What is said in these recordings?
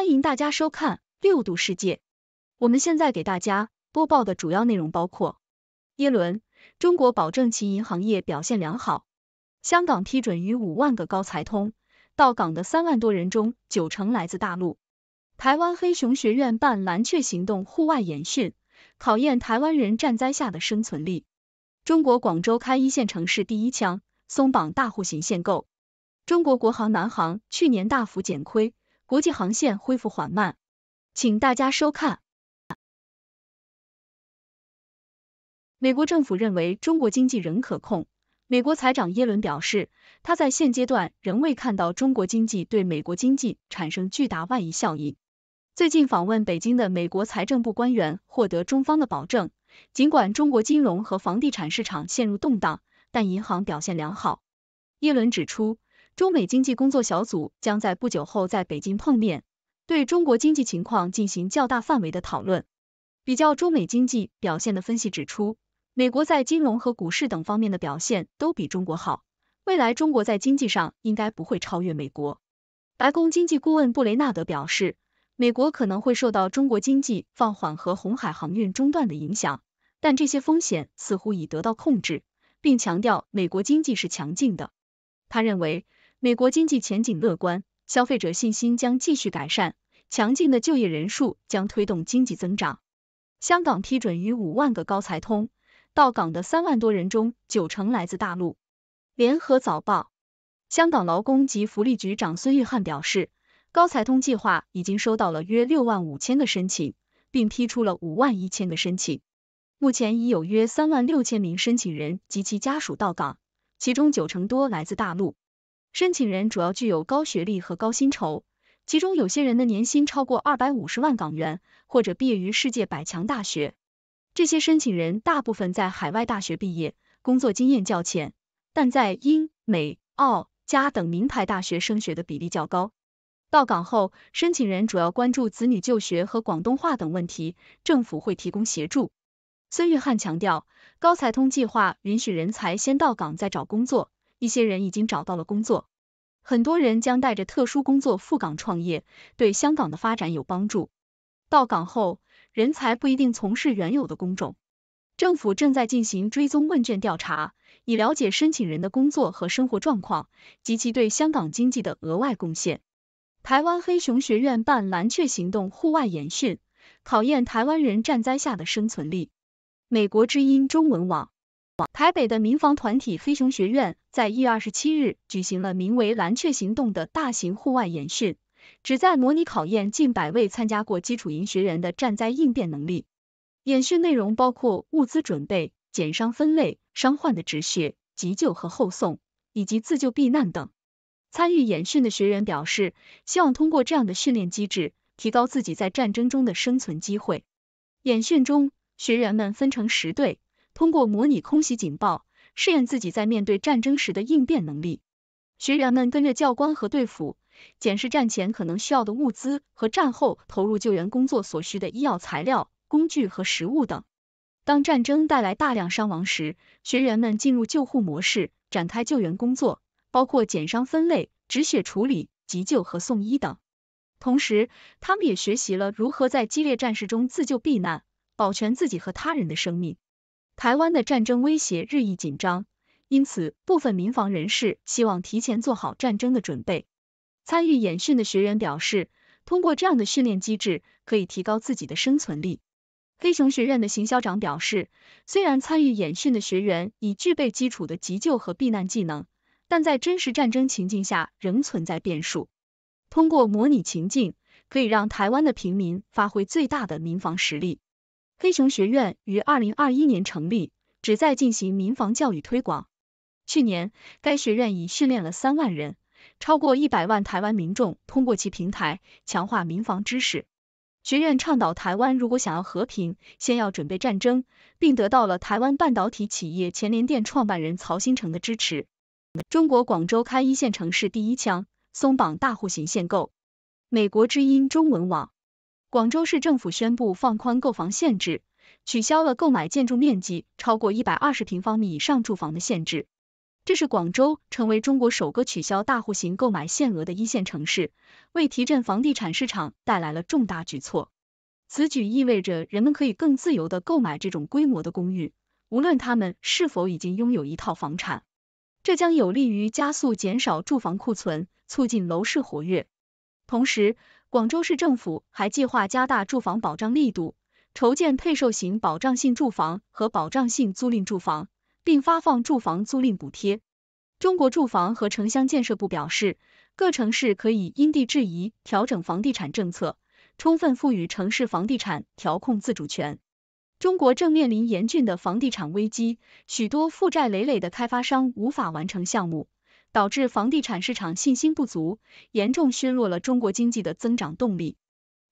欢迎大家收看《六度世界》。我们现在给大家播报的主要内容包括：耶伦，中国保证其银行业表现良好；香港批准逾五万个高财通，到港的三万多人中，九成来自大陆；台湾黑熊学院办蓝雀行动户外研训，考验台湾人战灾下的生存力；中国广州开一线城市第一枪，松绑大户型限购；中国国航、南航去年大幅减亏。国际航线恢复缓慢，请大家收看。美国政府认为中国经济仍可控。美国财长耶伦表示，他在现阶段仍未看到中国经济对美国经济产生巨大外溢效应。最近访问北京的美国财政部官员获得中方的保证，尽管中国金融和房地产市场陷入动荡，但银行表现良好。耶伦指出。中美经济工作小组将在不久后在北京碰面，对中国经济情况进行较大范围的讨论。比较中美经济表现的分析指出，美国在金融和股市等方面的表现都比中国好，未来中国在经济上应该不会超越美国。白宫经济顾问布雷纳德表示，美国可能会受到中国经济放缓和红海航运中断的影响，但这些风险似乎已得到控制，并强调美国经济是强劲的。他认为。美国经济前景乐观，消费者信心将继续改善，强劲的就业人数将推动经济增长。香港批准逾五万个高才通，到港的三万多人中，九成来自大陆。联合早报，香港劳工及福利局长孙玉汉表示，高才通计划已经收到了约六万五千个申请，并批出了五万一千个申请，目前已有约三万六千名申请人及其家属到港，其中九成多来自大陆。申请人主要具有高学历和高薪酬，其中有些人的年薪超过二百五十万港元，或者毕业于世界百强大学。这些申请人大部分在海外大学毕业，工作经验较浅，但在英、美、澳、加等名牌大学升学的比例较高。到港后，申请人主要关注子女就学和广东话等问题，政府会提供协助。孙玉汉强调，高才通计划允许人才先到港再找工作。一些人已经找到了工作，很多人将带着特殊工作赴港创业，对香港的发展有帮助。到港后，人才不一定从事原有的工种。政府正在进行追踪问卷调查，以了解申请人的工作和生活状况及其对香港经济的额外贡献。台湾黑熊学院办蓝雀行动户外研训，考验台湾人战灾下的生存力。美国之音中文网。台北的民防团体飞熊学院在一月二十七日举行了名为“蓝雀行动”的大型户外演训，旨在模拟考验近百位参加过基础营学员的战灾应变能力。演训内容包括物资准备、减伤分类、伤患的止血、急救和后送，以及自救避难等。参与演训的学员表示，希望通过这样的训练机制，提高自己在战争中的生存机会。演训中，学员们分成十队。通过模拟空袭警报，试验自己在面对战争时的应变能力。学员们跟着教官和队服，检视战前可能需要的物资和战后投入救援工作所需的医药材料、工具和食物等。当战争带来大量伤亡时，学员们进入救护模式，展开救援工作，包括减伤分类、止血处理、急救和送医等。同时，他们也学习了如何在激烈战事中自救避难，保全自己和他人的生命。台湾的战争威胁日益紧张，因此部分民防人士希望提前做好战争的准备。参与演训的学员表示，通过这样的训练机制，可以提高自己的生存力。黑熊学院的邢校长表示，虽然参与演训的学员已具备基础的急救和避难技能，但在真实战争情境下仍存在变数。通过模拟情境，可以让台湾的平民发挥最大的民防实力。黑熊学院于二零二一年成立，旨在进行民防教育推广。去年，该学院已训练了三万人，超过一百万台湾民众通过其平台强化民防知识。学院倡导台湾如果想要和平，先要准备战争，并得到了台湾半导体企业前联电创办人曹新成的支持。中国广州开一线城市第一枪，松绑大户型限购。美国之音中文网。广州市政府宣布放宽购房限制，取消了购买建筑面积超过一百二十平方米以上住房的限制。这是广州成为中国首个取消大户型购买限额的一线城市，为提振房地产市场带来了重大举措。此举意味着人们可以更自由的购买这种规模的公寓，无论他们是否已经拥有一套房产。这将有利于加速减少住房库存，促进楼市活跃，同时。广州市政府还计划加大住房保障力度，筹建配售型保障性住房和保障性租赁住房，并发放住房租赁补贴。中国住房和城乡建设部表示，各城市可以因地制宜调整房地产政策，充分赋予城市房地产调控自主权。中国正面临严峻的房地产危机，许多负债累累的开发商无法完成项目。导致房地产市场信心不足，严重削弱了中国经济的增长动力。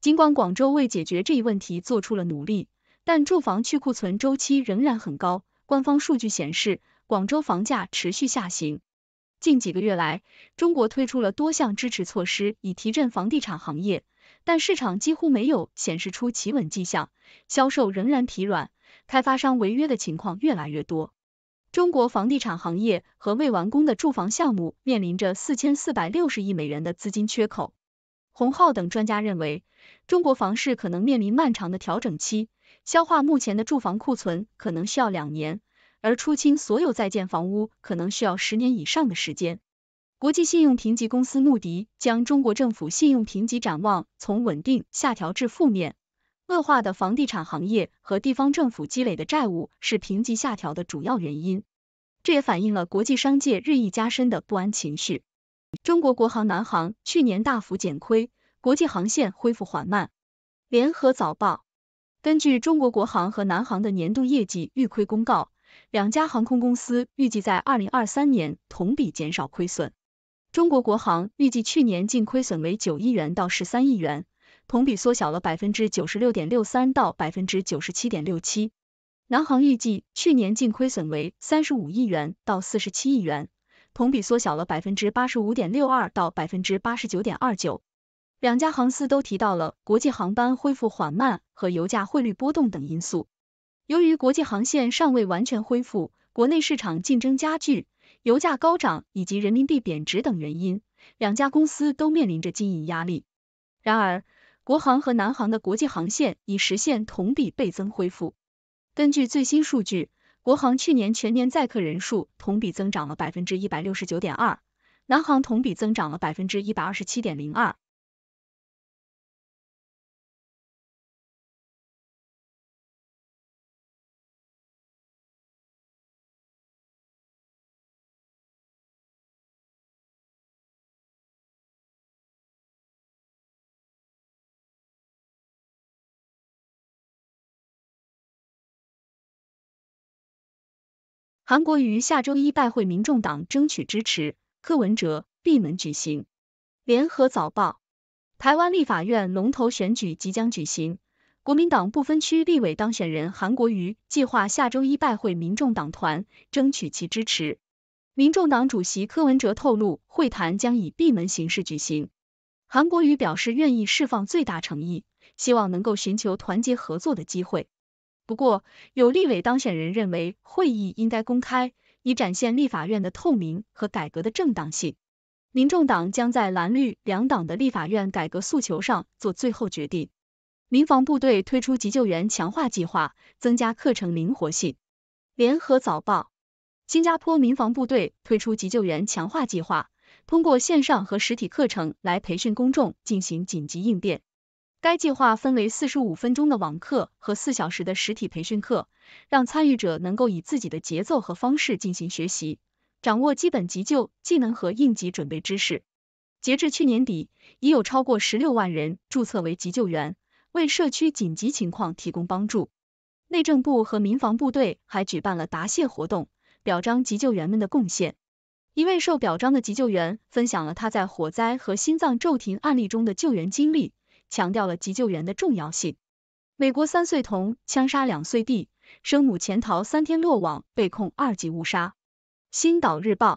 尽管广州为解决这一问题做出了努力，但住房去库存周期仍然很高。官方数据显示，广州房价持续下行。近几个月来，中国推出了多项支持措施以提振房地产行业，但市场几乎没有显示出企稳迹象，销售仍然疲软，开发商违约的情况越来越多。中国房地产行业和未完工的住房项目面临着四千四百六十亿美元的资金缺口。洪浩等专家认为，中国房市可能面临漫长的调整期，消化目前的住房库存可能需要两年，而出清所有在建房屋可能需要十年以上的时间。国际信用评级公司穆迪将中国政府信用评级展望从稳定下调至负面。恶化的房地产行业和地方政府积累的债务是评级下调的主要原因，这也反映了国际商界日益加深的不安情绪。中国国航、南航去年大幅减亏，国际航线恢复缓慢。联合早报根据中国国航和南航的年度业绩预亏公告，两家航空公司预计在二零二三年同比减少亏损。中国国航预计去年净亏损为九亿元到十三亿元。同比缩小了百分之九十六点六三到百分之九十七点六七。南航预计去年净亏损为三十五亿元到四十七亿元，同比缩小了百分之八十五点六二到百分之八十九点二九。两家航司都提到了国际航班恢复缓慢和油价、汇率波动等因素。由于国际航线尚未完全恢复，国内市场竞争加剧，油价高涨以及人民币贬值等原因，两家公司都面临着经营压力。然而，国航和南航的国际航线已实现同比倍增恢复。根据最新数据，国航去年全年载客人数同比增长了百分之一百六十九点二，南航同比增长了百分之一百二十七点零二。韩国瑜下周一拜会民众党争取支持，柯文哲闭门举行。联合早报：台湾立法院龙头选举即将举行，国民党不分区立委当选人韩国瑜计划下周一拜会民众党团，争取其支持。民众党主席柯文哲透露，会谈将以闭门形式举行。韩国瑜表示愿意释放最大诚意，希望能够寻求团结合作的机会。不过，有立委当选人认为会议应该公开，以展现立法院的透明和改革的正当性。民众党将在蓝绿两党的立法院改革诉求上做最后决定。民防部队推出急救员强化计划，增加课程灵活性。联合早报：新加坡民防部队推出急救员强化计划，通过线上和实体课程来培训公众进行紧急应变。该计划分为四十五分钟的网课和四小时的实体培训课，让参与者能够以自己的节奏和方式进行学习，掌握基本急救技能和应急准备知识。截至去年底，已有超过十六万人注册为急救员，为社区紧急情况提供帮助。内政部和民防部队还举办了答谢活动，表彰急救员们的贡献。一位受表彰的急救员分享了他在火灾和心脏骤停案例中的救援经历。强调了急救员的重要性。美国三岁童枪杀两岁弟，生母潜逃三天落网，被控二级误杀。《星岛日报》：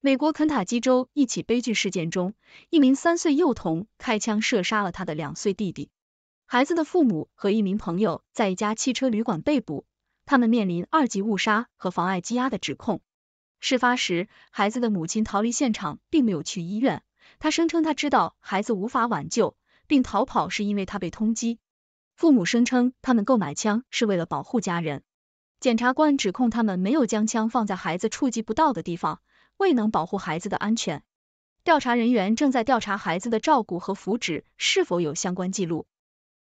美国肯塔基州一起悲剧事件中，一名三岁幼童开枪射杀了他的两岁弟弟。孩子的父母和一名朋友在一家汽车旅馆被捕，他们面临二级误杀和妨碍羁押的指控。事发时，孩子的母亲逃离现场，并没有去医院。他声称他知道孩子无法挽救。并逃跑是因为他被通缉。父母声称他们购买枪是为了保护家人。检察官指控他们没有将枪放在孩子触及不到的地方，未能保护孩子的安全。调查人员正在调查孩子的照顾和福祉是否有相关记录。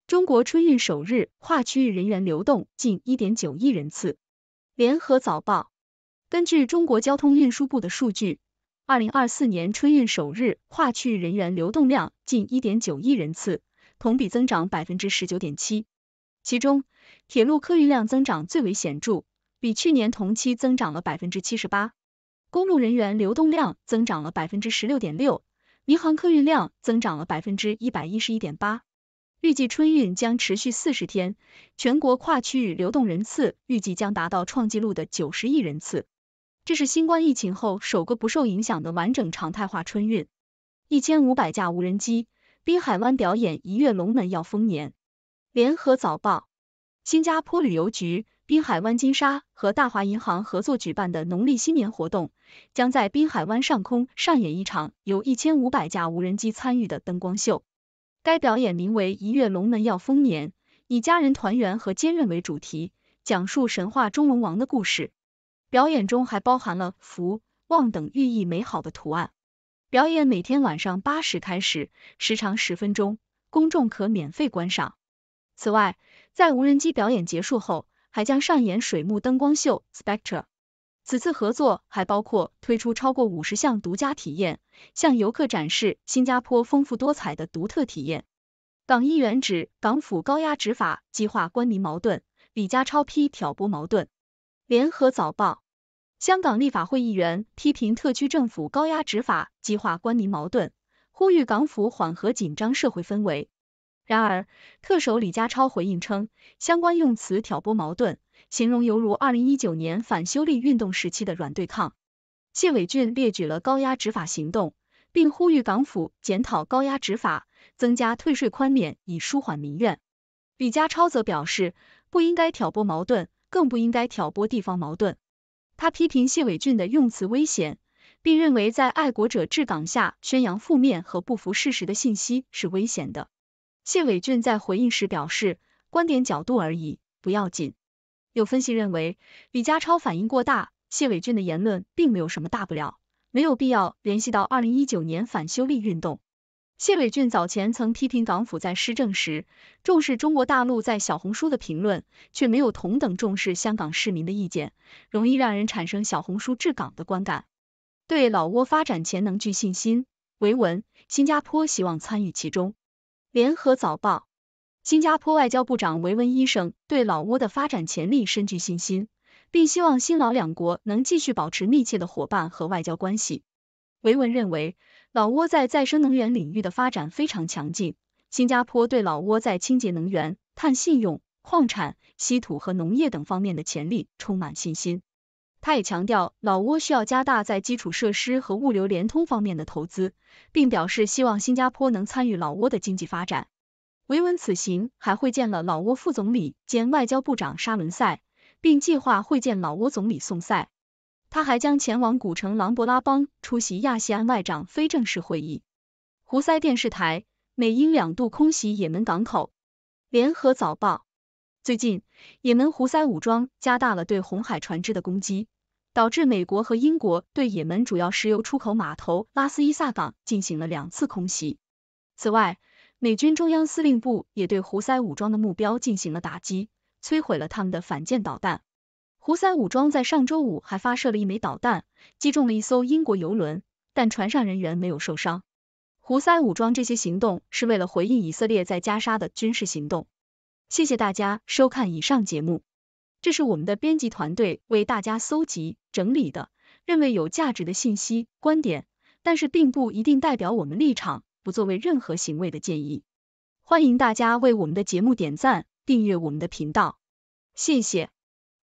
中国春运首日，跨区域人员流动近一点九亿人次。联合早报根据中国交通运输部的数据。二零二四年春运首日，跨区域人员流动量近一点九亿人次，同比增长百分之十九点七。其中，铁路客运量增长最为显著，比去年同期增长了百分之七十八；公路人员流动量增长了百分之十六点六；民航客运量增长了百分之一百一十一点八。预计春运将持续四十天，全国跨区域流动人次预计将达到创纪录的九十亿人次。这是新冠疫情后首个不受影响的完整常态化春运。一千五百架无人机，滨海湾表演“一跃龙门要丰年”。联合早报，新加坡旅游局、滨海湾金沙和大华银行合作举办的农历新年活动，将在滨海湾上空上演一场由一千五百架无人机参与的灯光秀。该表演名为“一跃龙门要丰年”，以家人团圆和坚韧为主题，讲述神话中龙王的故事。表演中还包含了福、旺等寓意美好的图案。表演每天晚上八时开始，时长十分钟，公众可免费观赏。此外，在无人机表演结束后，还将上演水幕灯光秀 Spectre。此次合作还包括推出超过五十项独家体验，向游客展示新加坡丰富多彩的独特体验。港议员指港府高压执法激化官民矛盾，李家超批挑拨矛盾。联合早报：香港立法会议员批评特区政府高压执法激化官民矛盾，呼吁港府缓和紧张社会氛围。然而，特首李家超回应称，相关用词挑拨矛盾，形容犹如二零一九年反修例运动时期的软对抗。谢伟俊列举了高压执法行动，并呼吁港府检讨高压执法，增加退税宽免以舒缓民怨。李家超则表示，不应该挑拨矛盾。更不应该挑拨地方矛盾。他批评谢伟俊的用词危险，并认为在爱国者治港下宣扬负面和不符事实的信息是危险的。谢伟俊在回应时表示，观点角度而已，不要紧。有分析认为，李家超反应过大，谢伟俊的言论并没有什么大不了，没有必要联系到二零一九年反修例运动。谢伟俊早前曾批评港府在施政时重视中国大陆在小红书的评论，却没有同等重视香港市民的意见，容易让人产生小红书治港的观感。对老挝发展潜能具信心，维文，新加坡希望参与其中。联合早报，新加坡外交部长维文医生对老挝的发展潜力深具信心，并希望新老两国能继续保持密切的伙伴和外交关系。维文认为。老挝在再生能源领域的发展非常强劲。新加坡对老挝在清洁能源、碳信用、矿产、稀土和农业等方面的潜力充满信心。他也强调，老挝需要加大在基础设施和物流联通方面的投资，并表示希望新加坡能参与老挝的经济发展。维文此行还会见了老挝副总理兼外交部长沙伦塞，并计划会见老挝总理宋赛。他还将前往古城琅勃拉邦出席亚细安外长非正式会议。胡塞电视台，美英两度空袭也门港口。联合早报，最近，也门胡塞武装加大了对红海船只的攻击，导致美国和英国对也门主要石油出口码头拉斯伊萨港进行了两次空袭。此外，美军中央司令部也对胡塞武装的目标进行了打击，摧毁了他们的反舰导弹。胡塞武装在上周五还发射了一枚导弹，击中了一艘英国油轮，但船上人员没有受伤。胡塞武装这些行动是为了回应以色列在加沙的军事行动。谢谢大家收看以上节目，这是我们的编辑团队为大家搜集整理的，认为有价值的信息、观点，但是并不一定代表我们立场，不作为任何行为的建议。欢迎大家为我们的节目点赞、订阅我们的频道，谢谢。